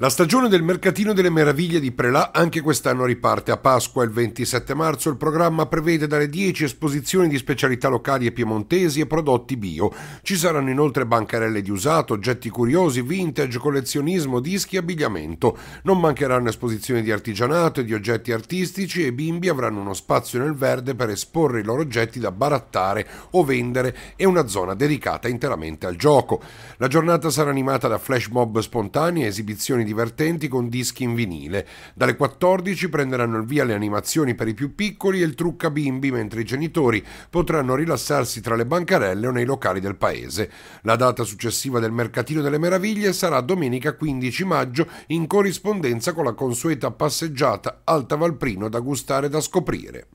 La stagione del mercatino delle meraviglie di Prelà anche quest'anno riparte. A Pasqua il 27 marzo il programma prevede dalle 10 esposizioni di specialità locali e piemontesi e prodotti bio. Ci saranno inoltre bancarelle di usato, oggetti curiosi, vintage, collezionismo, dischi e abbigliamento. Non mancheranno esposizioni di artigianato e di oggetti artistici e i bimbi avranno uno spazio nel verde per esporre i loro oggetti da barattare o vendere e una zona dedicata interamente al gioco. La giornata sarà animata da flash mob spontanei, esibizioni divertenti con dischi in vinile. Dalle 14 prenderanno il via le animazioni per i più piccoli e il trucca bimbi, mentre i genitori potranno rilassarsi tra le bancarelle o nei locali del paese. La data successiva del Mercatino delle Meraviglie sarà domenica 15 maggio in corrispondenza con la consueta passeggiata al Tavalprino da gustare e da scoprire.